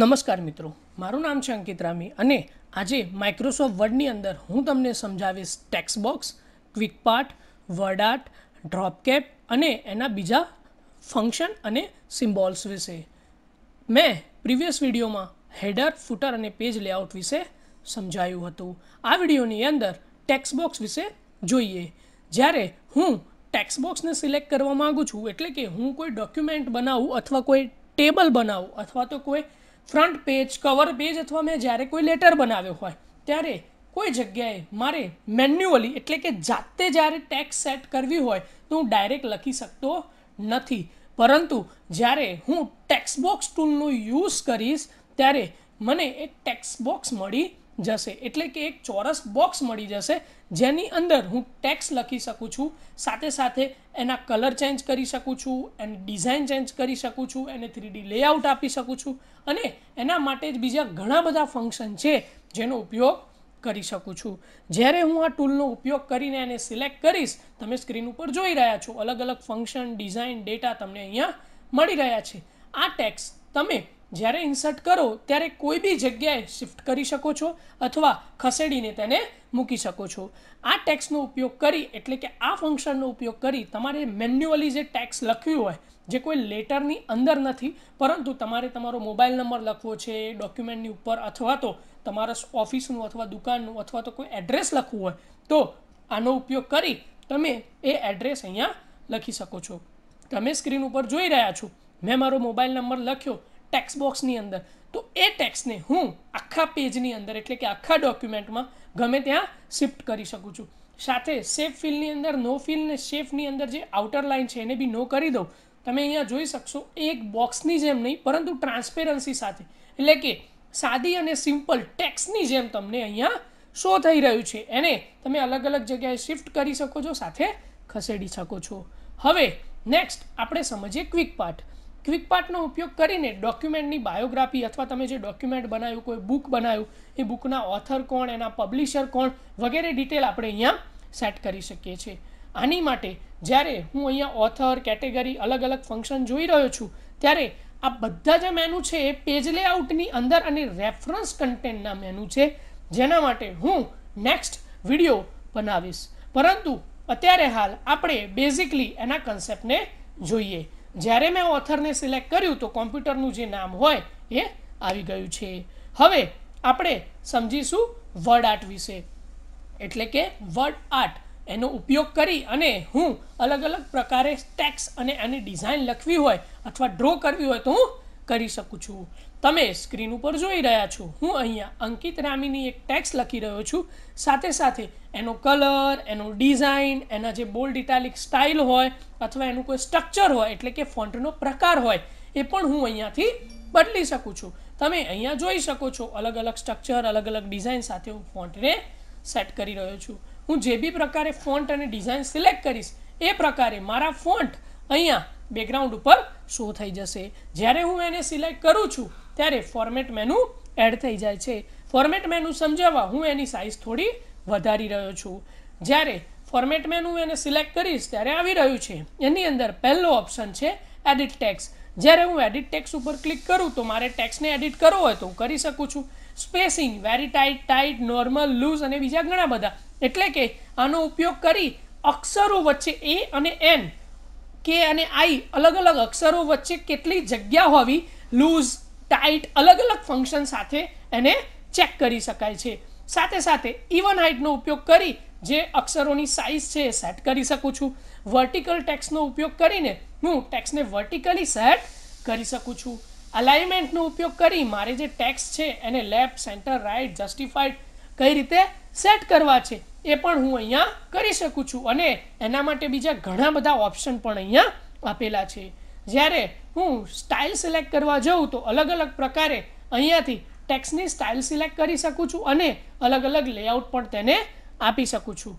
નમસ્કાર મિત્રો મારું નામ છે અંકિત રામી અને આજે માઈક્રોસોફ્ટ વર્ડ ની અંદર હું તમને સમજાવીશ text box quick part WordArt drop cap અને એના બીજા ફંક્શન અને સિમ્બોલ્સ વિશે મે પ્રીવિયસ વિડિયો માં હેડર ફૂટર અને પેજ લેઆઉટ વિશે સમજાવ્યું હતું આ વિડિયો ની અંદર ટેક્સ્ટ બોક્સ વિશે જોઈએ જ્યારે હું ટેક્સ્ટ બોક્સ ને સિલેક્ટ કરવા માંગુ છું એટલે કે હું કોઈ ડોક્યુમેન્ટ બનાવું અથવા કોઈ ટેબલ બનાવું અથવા તો કોઈ फ्रंट पेज कवर पेज अथवा મે જારે કોઈ લેટર બનાવ્યો હોય ત્યારે કોઈ જગ્યાએ મારે મેન્યુઅલી એટલે કે જાતે જારે ટેક્સ્ટ સેટ કરવી હોય તો હું ડાયરેક્ટ લખી શકતો નથી પરંતુ જારે હું ટેક્સ્ટ બોક્સ ટૂલ નો યુઝ કરિસ ત્યારે મને એક ટેક્સ્ટ બોક્સ મળી જેસે એટલે કે એક ચોરસ બોક્સ મળી જશે જેની અંદર હું ટેક્સ્ટ લખી શકું છું સાથે સાથે એના કલર ચેન્જ કરી શકું છું અને ડિઝાઇન ચેન્જ કરી શકું છું અને 3D લેઆઉટ આપી શકું છું અને એના માટે બીજા ઘણા બધા ફંક્શન છે જેનો ઉપયોગ કરી શકું છું જ્યારે હું આ ટૂલનો ઉપયોગ કરીને આને સિલેક્ટ કરીશ તમે સ્ક્રીન ઉપર જોઈ રહ્યા છો અલગ અલગ ફંક્શન ડિઝાઇન ડેટા તમને અહીંયા મળી રહ્યા છે આ ટેક્સ્ટ તમે ત્યારે ઇન્સર્ટ કરો ત્યારે કોઈ ભી જગ્યાએ શિફ્ટ કરી શકો છો અથવા ખસેડીને તેને મૂકી શકો છો આ ટેક્સ્ટ નો ઉપયોગ કરી એટલે કે આ ફંક્શન નો ઉપયોગ કરી તમારે મેન્યુઅલી જે ટેક્સ્ટ લખ્યો હોય જે કોઈ લેટર ની અંદર નથી પરંતુ તમારે તમારો મોબાઈલ નંબર લખ્યો છે ડોક્યુમેન્ટ ની ઉપર અથવા તો તમારું ઓફિસ નું અથવા દુકાન નું અથવા તો કોઈ એડ્રેસ લખ્યો હોય તો આનો ઉપયોગ કરી તમે એ એડ્રેસ અહીંયા લખી શકો છો તમે સ્ક્રીન ઉપર જોઈ રહ્યા છો મેં મારો મોબાઈલ નંબર લખ્યો ટેક્સ્ટ બોક્સ ની અંદર તો એ ટેક્સ્ટ ને હું આખા પેજ ની અંદર એટલે કે આખા ડોક્યુમેન્ટ માં ગમે ત્યાં શિફ્ટ કરી શકું છું સાથે સેફ ફિલ્ ની અંદર નો ફિલ્ ને સેફ ની અંદર જે આઉટર લાઇન છે એને ભી નો કરી દો તમે અહીંયા જોઈ શકશો એક બોક્સ ની જેમ નહીં પરંતુ ટ્રાન્સપરન્સી સાથે એટલે કે સાદી અને સિમ્પલ ટેક્સ્ટ ની જેમ તમને અહીંયા શો થઈ રહ્યું છે એને તમે અલગ અલગ જગ્યાએ શિફ્ટ કરી શકો છો સાથે ખસેડી શકો છો હવે નેક્સ્ટ આપણે સમજીએ ક્વિક પાર્ટ ક્વિક પાર્ટનો ઉપયોગ કરીને ડોક્યુમેન્ટની બાયોગ્રાફી અથવા તમે જે ડોક્યુમેન્ટ બનાવ્યું કોઈ બુક બનાવ્યું એ બુકના ઓથર કોણ એના પબ્લિશર કોણ વગેરે ડિટેલ આપણે અહીંયા સેટ કરી શકીએ છીએ આની માટે જ્યારે હું અહીંયા ઓથર કેટેગરી અલગ અલગ ફંક્શન જોઈ રહ્યો છું ત્યારે આ બધા જે મેનુ છે એ પેજ લેઆઉટની અંદર અને રેફરન્સ કન્ટેન્ટના મેનુ છે જેના માટે હું નેક્સ્ટ વિડીયો બનાવીશ પરંતુ અત્યારે હાલ આપણે બેઝિકલી એના કન્સેપ્ટને જોઈએ જ્યારે મેં ઓથર ને સિલેક્ટ કર્યું તો કમ્પ્યુટર નું જે નામ હોય એ આવી ગયું છે હવે આપણે સમજીશું વર્ડ આર્ટ વિશે એટલે કે વર્ડ આર્ટ એનો ઉપયોગ કરી અને હું અલગ અલગ પ્રકારે ટેક્સ અને એની ડિઝાઇન લખવી હોય अथवा ડ્રો કરવી હોય તો હું કરી શકું છું તમે સ્ક્રીન ઉપર જોઈ રહ્યા છો હું અહીંા અંકિત રામીની એક ટેક્સ્ટ લખી રહ્યો છું સાથે સાથે એનો કલર એનો ડિઝાઇન એના જે બોલ્ડ ઇટાલિક સ્ટાઇલ હોય અથવા એનો કોઈ સ્ટ્રક્ચર હોય એટલે કે ફોન્ટનો પ્રકાર હોય એ પણ હું અહીંયાથી બદલી શકું છું તમે અહીંયા જોઈ શકો છો અલગ અલગ સ્ટ્રક્ચર અલગ અલગ ડિઝાઇન સાથે હું ફોન્ટને સેટ કરી રહ્યો છું હું જે ભી प्रकारे ફોન્ટ અને ડિઝાઇન સિલેક્ટ કરીશ એ प्रकारे મારો ફોન્ટ અહીંયા બેકગ્રાઉન્ડ ઉપર શો થઈ જશે જ્યારે હું એને સિલેક્ટ કરું છું તરે ફોર્મેટ મેનુ એડ થઈ જાય છે ફોર્મેટ મેનુ સમજાવ હું એની સાઈઝ થોડી વધારી રહ્યો છું જ્યારે ફોર્મેટ મેનુ એને સિલેક્ટ કરીશ ત્યારે આવી રહ્યું છે એની અંદર પહેલો ઓપ્શન છે એડિટ ટેક્સ્ટ જ્યારે હું એડિટ ટેક્સ્ટ ઉપર ક્લિક કરું તો મારા ટેક્સ્ટને એડિટ કરો તો હું કરી શકું છું spacing very tight tight normal loose અને બીજા ઘણા બધા એટલે કે આનો ઉપયોગ કરી અક્ષરો વચ્ચે એ અને એન કે અને આ અલગ અલગ અક્ષરો વચ્ચે કેટલી જગ્યા હોવી લૂઝ ટાઇટ અલગ અલગ ફંક્શન સાથે એને ચેક કરી શકાય છે સાથે સાથે ઈવન હાઈટ નો ઉપયોગ કરી જે અક્ષરો ની સાઈઝ છે એ સેટ કરી શકું છું વર્ટિકલ ટેક્સ્ટ નો ઉપયોગ કરીને હું ટેક્સ્ટ ને વર્ટીકલી સેટ કરી શકું છું અલાઈનમેન્ટ નો ઉપયોગ કરી મારે જે ટેક્સ્ટ છે એને લેફ્ટ સેન્ટર રાઈટ જસ્ટિફાઈડ કઈ રીતે સેટ કરવા છે એ પણ હું અહીંયા કરી શકું છું અને એના માટે બીજા ઘણા બધા ઓપ્શન પણ અહીંયા આપેલા છે જ્યારે હું સ્ટાઇલ સિલેક્ટ કરવા જાઉં તો અલગ અલગ प्रकारे અહીંયાથી ટેક્સ્ટની સ્ટાઇલ સિલેક્ટ કરી શકું છું અને અલગ અલગ લેઆઉટ પણ તેને આપી શકું છું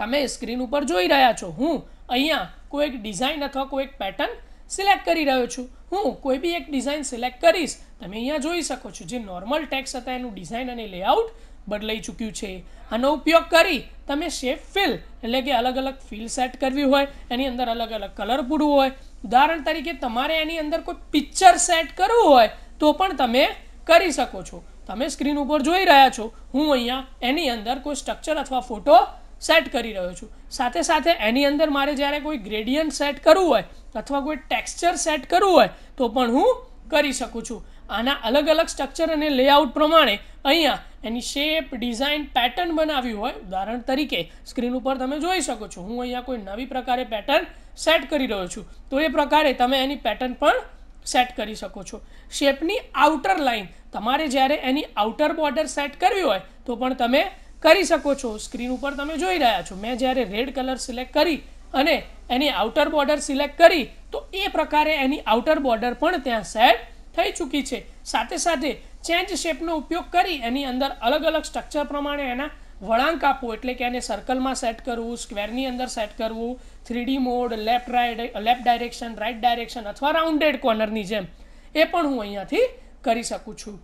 તમે સ્ક્રીન ઉપર જોઈ રહ્યા છો હું અહીંયા કોઈ એક ડિઝાઇન અથવા કોઈ એક પેટર્ન સિલેક્ટ કરી રહ્યો છું હું કોઈ બી એક ડિઝાઇન સિલેક્ટ કરીશ તમે અહીંયા જોઈ શકો છો જે નોર્મલ ટેક્સ્ટ હતા એનું ડિઝાઇન અને લેઆઉટ બટ લઈ ચૂક્યું છે આનો ઉપયોગ કરી તમે શેપ ફિલ એટલે કે અલગ અલગ ફિલ સેટ કરવી હોય એની અંદર અલગ અલગ કલર ભરવું હોય ઉદાહરણ તરીકે તમારે એની અંદર કોઈ પિક્ચર સેટ કરવું હોય તો પણ તમે કરી શકો છો તમે સ્ક્રીન ઉપર જોઈ રહ્યા છો હું અહીંયા એની અંદર કોઈ સ્ટ્રક્ચર અથવા ફોટો સેટ કરી રહ્યો છું સાથે સાથે એની અંદર મારે જારે કોઈ ગ્રેડિયન્ટ સેટ કરવું હોય અથવા કોઈ ટેક્સચર સેટ કરવું હોય તો પણ હું કરી શકું છું અના અલગ અલગ સ્ટ્રક્ચર અને લેઆઉટ પ્રમાણે અહીંયા એની શેપ ડિઝાઇન પેટર્ન બનાવવી હોય ધારણ તરીકે સ્ક્રીન ઉપર તમે જોઈ શકો છો હું અહીંયા કોઈ નવી प्रकारे પેટર્ન સેટ કરી રહ્યો છું તો એ प्रकारे તમે એની પેટર્ન પણ સેટ કરી શકો છો શેપ ની આઉટર લાઇન તમારે જારે એની આઉટર બોર્ડર સેટ કરી હોય તો પણ તમે કરી શકો છો સ્ક્રીન ઉપર તમે જોઈ રહ્યા છો મેં જારે રેડ કલર સિલેક્ટ કરી અને એની આઉટર બોર્ડર સિલેક્ટ કરી તો એ प्रकारे એની આઉટર બોર્ડર પણ ત્યાં સેટ થઈ चुकी છે સાથે સાથે ચેન્જ શેપ નો ઉપયોગ કરી એની અંદર અલગ અલગ સ્ટ્રક્ચર પ્રમાણે એના વળાંક આપું એટલે કે આને સર્કલ માં સેટ કરું સ્ક્વેર ની અંદર સેટ કરું 3D mode left right left direction right direction અથવા રાઉન્ડેડ કોર્નર ની જેમ એ પણ હું અહીંયા થી કરી શકું છું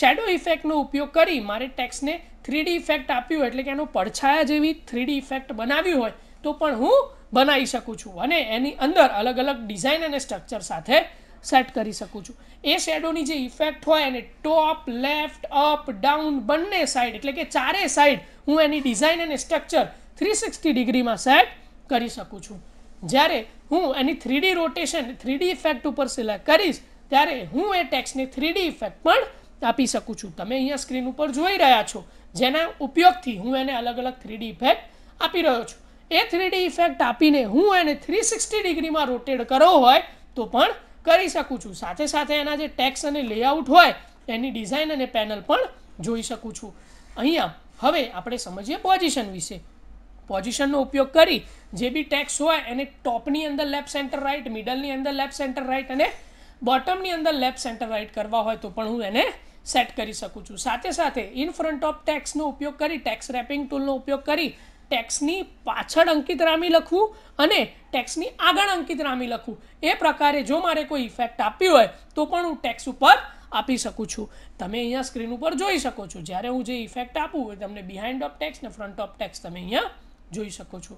શેડો ઇફેક્ટ નો ઉપયોગ કરી મારે ટેક્સ્ટ ને 3D ઇફેક્ટ આપ્યું એટલે કે એનો પડછાયા જેવી 3D ઇફેક્ટ બનાવી હોય તો પણ હું બનાવી શકું છું અને એની અંદર અલગ અલગ ડિઝાઇન અને સ્ટ્રક્ચર સાથે सेट કરી શકું છું એ શેડો ની જે ઇફેક્ટ હોય એને ટોપ લેફ્ટ અપ ડાઉન બનને સાઈડ એટલે કે ચારે સાઈડ હું એની ડિઝાઇન અને સ્ટ્રક્ચર 360 ડિગ્રી માં સેટ કરી શકું છું જ્યારે હું એની 3D રોટેશન 3D ઇફેક્ટ ઉપર સિલેક્ટ કરિસ્ ત્યારે હું એ ટેક્સ્ટ ને 3D ઇફેક્ટ આપી શકું છું તમે અહીંયા સ્ક્રીન ઉપર જોઈ રહ્યા છો જેના ઉપયોગ થી હું એને અલગ અલગ 3D ઇફેક્ટ આપી રહ્યો છું એ 3D ઇફેક્ટ આપીને હું એને 360 ડિગ્રી માં રોટેટ કરું હોય તો પણ કરી શકું છું સાથે સાથે આના જે ટેક્સ્ટ અને લેઆઉટ હોય એની ડિઝાઇન અને પેનલ પણ જોઈ શકું છું અહીંયા હવે આપણે સમજીએ પોઝિશન વિશે પોઝિશનનો ઉપયોગ કરી જે બી ટેક્સ્ટ હોય એને ટોપ ની અંદર લેફ્ટ સેન્ટર રાઈટ મિડલ ની અંદર લેફ્ટ સેન્ટર રાઈટ અને બોટમ ની અંદર લેફ્ટ સેન્ટર રાઈટ કરવા હોય તો પણ હું એને સેટ કરી શકું છું સાથે સાથે ઇન ફ્રન્ટ ઓફ ટેક્સ્ટ નો ઉપયોગ કરી ટેક્સ્ટ રેપિંગ ટૂલ નો ઉપયોગ કરી ટેક્સ્ટની પાછળ અંકિતરામી લખું અને ટેક્સ્ટની આગળ અંકિતરામી લખું એ प्रकारे જો મારે કોઈ ઇફેક્ટ આપવી હોય તો પણ હું ટેક્સ્ટ ઉપર આપી શકું છું તમે અહીંયા સ્ક્રીન ઉપર જોઈ શકો છો જ્યારે હું જે ઇફેક્ટ આપું હોય તમને બિહાઇન્ડ ઓફ ટેક્સ્ટ ને ફ્રન્ટ ઓફ ટેક્સ્ટ તમે અહીંયા જોઈ શકો છો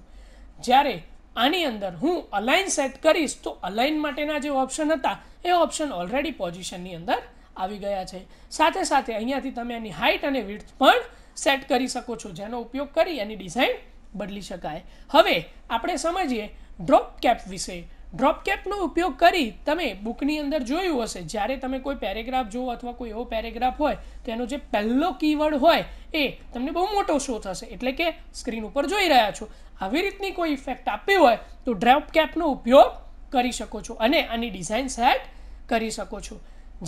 જ્યારે આની અંદર હું અલાઈન સેટ કરિસ્ તો અલાઈન માટેના જે ઓપ્શન હતા એ ઓપ્શન ઓલરેડી પોઝિશનની અંદર આવી ગયા છે સાથે સાથે અહીંયાથી તમે આની હાઈટ અને વિડ્થ પણ સેટ કરી શકો છો જેનો ઉપયોગ કરી આની ડિઝાઇન બદલી શકાય હવે આપણે સમજીએ ડ્રોપ કેપ વિશે ડ્રોપ કેપનો ઉપયોગ કરી તમે બુકની અંદર જોયું હશે જ્યારે તમે કોઈ પેરેગ્રાફ જોવો અથવા કોઈ એવો પેરેગ્રાફ હોય તેનો જે પહેલો કીવર્ડ હોય એ તમને બહુ મોટો શુ થાય એટલે કે સ્ક્રીન ઉપર જોઈ રહ્યા છો આવી રીતની કોઈ ઇફેક્ટ આપવી હોય તો ડ્રોપ કેપનો ઉપયોગ કરી શકો છો અને આની ડિઝાઇન સેટ કરી શકો છો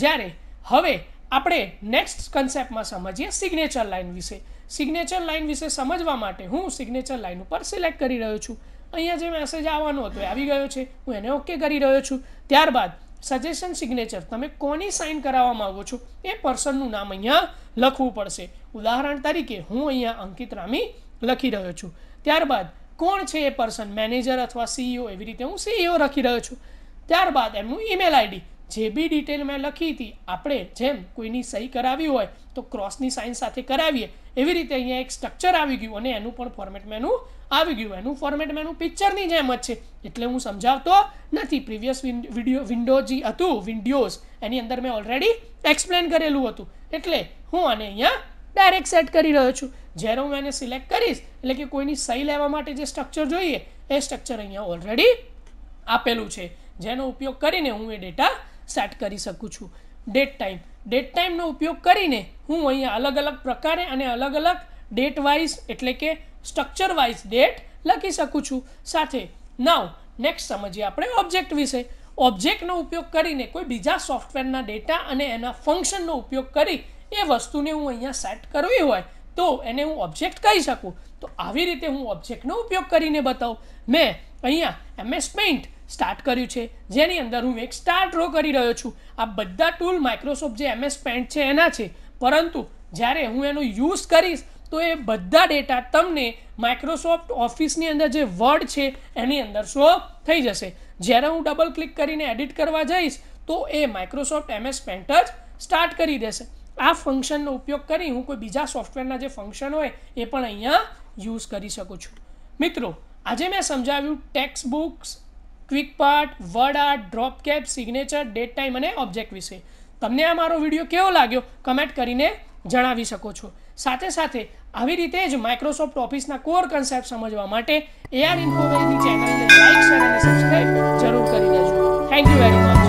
જ્યારે હવે આપણે નેક્સ્ટ કન્સેપ્ટ માં સમજીએ સિગ્નેચર લાઇન વિશે સિગ્નેચર લાઇન વિશે સમજવા માટે હું સિગ્નેચર લાઇન ઉપર સિલેક્ટ કરી રહ્યો છું અહીંયા જે મેસેજ આવવાનો હતો આવી ગયો છે હું એને ઓકે કરી રહ્યો છું ત્યારબાદ સજેસ્ટન સિગ્નેચર તમે કોની સાઈન કરાવવા માંગો છો એ પર્સન નું નામ અહીંયા લખવું પડશે ઉદાહરણ તરીકે હું અહીંયા અંકિત રામી લખી રહ્યો છું ત્યારબાદ કોણ છે એ પર્સન મેનેજર અથવા સીઈઓ એવી રીતે હું સીઈઓ રાખી રહ્યો છું ત્યારબાદ એમ ઈમેલ આઈ જેબી ડિટેલ મે લખી હતી આપણે જેમ કોઈની સહી કરાવી હોય તો ક્રોસ ની સાઈન સાથે કરાવીએ એ રીતે અહીંયા એક સ્ટ્રક્ચર આવી ગયું અને એનું પણ ફોર્મેટ મેનું આવી ગયું એનું ફોર્મેટ મેનું પિક્ચર ની જેમ જ છે એટલે હું સમજાવતો નથી પ્રીવિયસ વિડિયો વિન્ડોજી હતું વિન્ડિઓસ એની અંદર મે ઓલરેડી એક્સપ્લેન કરેલું હતું એટલે હું અને અહીંયા ડાયરેક્ટ સેટ કરી રહ્યો છું જેર હું મેને સિલેક્ટ કરીશ એટલે કે કોઈની સહી લેવા માટે જે સ્ટ્રક્ચર જોઈએ એ સ્ટ્રક્ચર અહીંયા ઓલરેડી આપેલું છે જેનો ઉપયોગ કરીને હું મે ડેટા સેટ કરી શકું છું डेट टाइम डेट टाइम નો ઉપયોગ કરીને હું અહીંયા અલગ અલગ प्रकारे અને અલગ અલગ ڈیٹ વાઇસ એટલે કે સ્ટ્રક્ચર વાઇસ डेट લખી શકું છું સાથે નાઉ નેક્સ્ટ સમજીએ આપણે ઓબ્જેક્ટ વિશે ઓબ્જેક્ટ નો ઉપયોગ કરીને કોઈ બીજા સોફ્ટવેર ના ડેટા અને એના ફંક્શન નો ઉપયોગ કરી એ વસ્તુને હું અહીંયા સેટ કરી હોય તો એને હું ઓબ્જેક્ટ કહી શકું તો આવી રીતે હું ઓબ્જેક્ટ નો ઉપયોગ કરીને બતાઉ મે અહીંયા MS पेंट સ્ટાર્ટ કર્યું છે જેની અંદર હું એક સ્ટાર્ટ ડ્રો કરી રહ્યો છું આ બધા ટૂલ માઈક્રોસોફ્ટ જે MS પેઇન્ટ છે એના છે પરંતુ જ્યારે હું એનો યુઝ કરીશ તો એ બધા ડેટા તમને માઈક્રોસોફ્ટ ઓફિસની અંદર જે વર્ડ છે એની અંદર શો થઈ જશે જ્યારે હું ડબલ ક્લિક કરીને એડિટ કરવા જઈશ તો એ માઈક્રોસોફ્ટ MS પેઇન્ટ જ સ્ટાર્ટ કરી દેશે આ ફંક્શનનો ઉપયોગ કરીને હું કોઈ બીજો સોફ્ટવેરના જે ફંક્શન હોય એ પણ અહીંયા યુઝ કરી શકું છું મિત્રો આજે મેં સમજાવ્યું text box quick part word art drop cap signature date time અને ઓબ્જેક્ટ વિશે તમને આ મારો વિડીયો કેવો લાગ્યો કમેન્ટ કરીને જણાવી શકો છો સાથે સાથે આવી રીતે જ માઇક્રોસોફ્ટ ઓફિસના કોર કન્સેપ્ટ સમજવા માટે એઆર ઇન્ફોવેરની ચેનલને લાઇક શેર અને સબસ્ક્રાઇબ જરૂર કરી દેજો થેન્ક યુ વેરી મચ